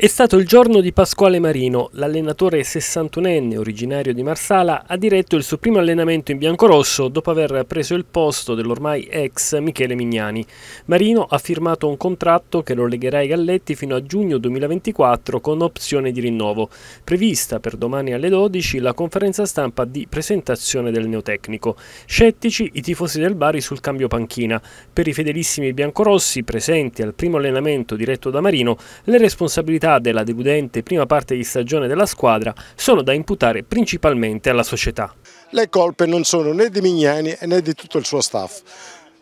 È stato il giorno di Pasquale Marino, l'allenatore 61enne originario di Marsala, ha diretto il suo primo allenamento in biancorosso dopo aver preso il posto dell'ormai ex Michele Mignani. Marino ha firmato un contratto che lo legherà ai Galletti fino a giugno 2024 con opzione di rinnovo. Prevista per domani alle 12 la conferenza stampa di presentazione del neotecnico. Scettici i tifosi del Bari sul cambio panchina. Per i fedelissimi biancorossi presenti al primo allenamento diretto da Marino, le responsabilità metà della deludente prima parte di stagione della squadra sono da imputare principalmente alla società. Le colpe non sono né di Mignani né di tutto il suo staff,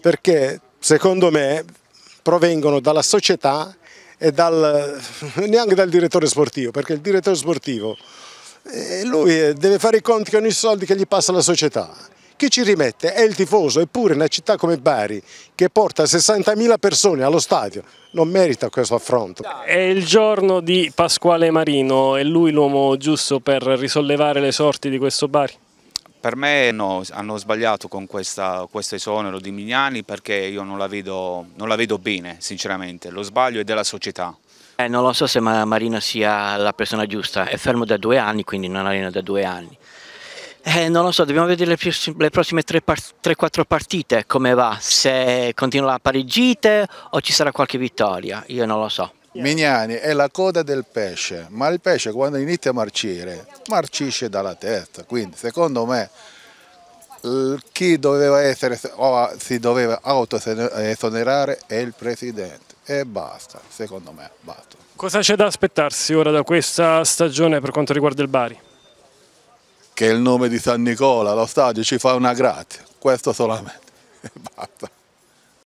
perché secondo me provengono dalla società e dal, neanche dal direttore sportivo, perché il direttore sportivo eh, lui eh, deve fare i conti con i soldi che gli passa la società chi ci rimette è il tifoso, eppure una città come Bari, che porta 60.000 persone allo stadio, non merita questo affronto. È il giorno di Pasquale Marino, è lui l'uomo giusto per risollevare le sorti di questo Bari? per me no, hanno sbagliato con questa, questo esonero di Mignani perché io non la, vedo, non la, vedo, bene sinceramente, lo sbaglio è della società. Eh, non lo so se Marino sia la persona giusta, è fermo da due anni quindi non arena da due anni. Eh, non lo so, dobbiamo vedere le, le prossime 3-4 partite come va, se continua la parigite o ci sarà qualche vittoria, io non lo so. Mignani è la coda del pesce, ma il pesce quando inizia a marcire, marcisce dalla testa, quindi secondo me chi doveva essere o si doveva autoesonerare è il presidente e basta, secondo me, basta. Cosa c'è da aspettarsi ora da questa stagione per quanto riguarda il Bari? che il nome di San Nicola, lo stadio ci fa una gratia. questo solamente, basta.